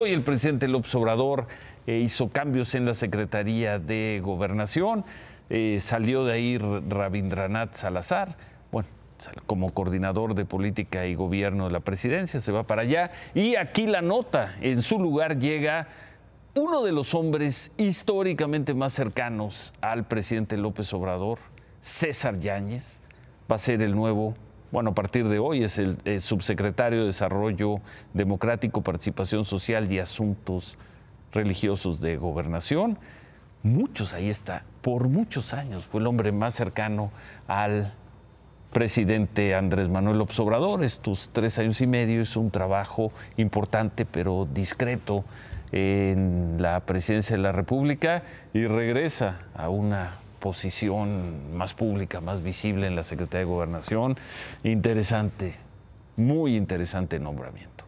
Hoy el presidente López Obrador eh, hizo cambios en la Secretaría de Gobernación, eh, salió de ahí Rabindranath Salazar, bueno, como coordinador de política y gobierno de la presidencia, se va para allá. Y aquí la nota, en su lugar llega uno de los hombres históricamente más cercanos al presidente López Obrador, César Yáñez, va a ser el nuevo bueno, a partir de hoy es el, subsecretario de Desarrollo Democrático, Participación Social y Asuntos Religiosos de Gobernación. Muchos, ahí está, por muchos años fue el hombre más cercano al presidente Andrés Manuel López Estos tres años y medio hizo un trabajo importante pero discreto en la presidencia de la República y regresa a una posición más pública, más visible en la Secretaría de Gobernación. Interesante, muy interesante nombramiento.